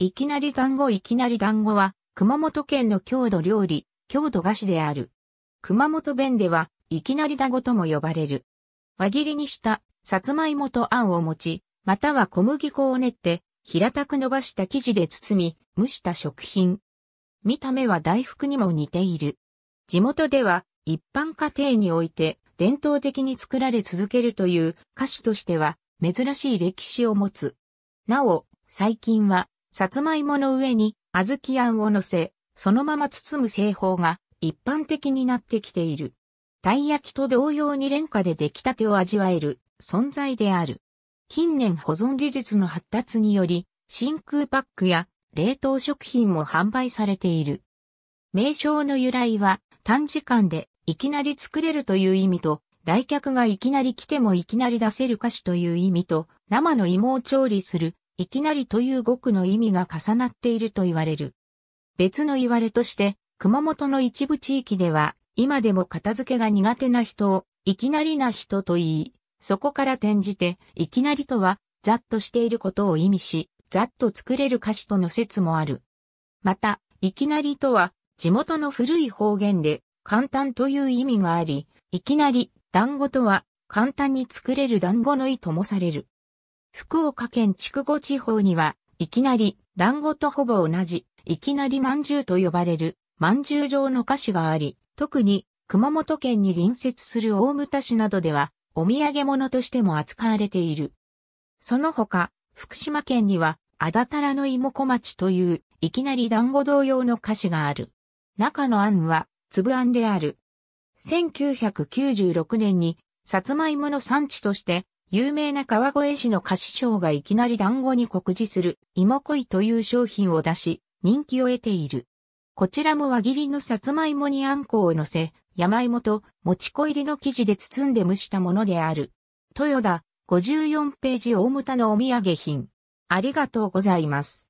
いきなり団子いきなり団子は、熊本県の郷土料理、郷土菓子である。熊本弁では、いきなり団子とも呼ばれる。輪切りにした、さつまいもとあんを持ち、または小麦粉を練って、平たく伸ばした生地で包み、蒸した食品。見た目は大福にも似ている。地元では、一般家庭において、伝統的に作られ続けるという菓子としては、珍しい歴史を持つ。なお、最近は、さつまいもの上に小豆あんを乗せ、そのまま包む製法が一般的になってきている。たい焼きと同様に廉価で出来たてを味わえる存在である。近年保存技術の発達により、真空パックや冷凍食品も販売されている。名称の由来は短時間でいきなり作れるという意味と、来客がいきなり来てもいきなり出せる菓子という意味と、生の芋を調理するいきなりという語句の意味が重なっていると言われる。別の言われとして、熊本の一部地域では、今でも片付けが苦手な人を、いきなりな人と言い、そこから転じて、いきなりとは、ざっとしていることを意味し、ざっと作れる歌詞との説もある。また、いきなりとは、地元の古い方言で、簡単という意味があり、いきなり、団子とは、簡単に作れる団子の意ともされる。福岡県筑後地方には、いきなり、団子とほぼ同じ、いきなり饅頭と呼ばれる、饅頭状の菓子があり、特に、熊本県に隣接する大牟田市などでは、お土産物としても扱われている。その他、福島県には、あだたらの芋小町という、いきなり団子同様の菓子がある。中の餡は、粒餡である。1996年に、さつまいもの産地として、有名な川越市の菓子商がいきなり団子に告示する芋恋という商品を出し、人気を得ている。こちらも輪切りのさつまいもにあんこを乗せ、山芋と餅粉入りの生地で包んで蒸したものである。豊田、54ページ大牟田のお土産品。ありがとうございます。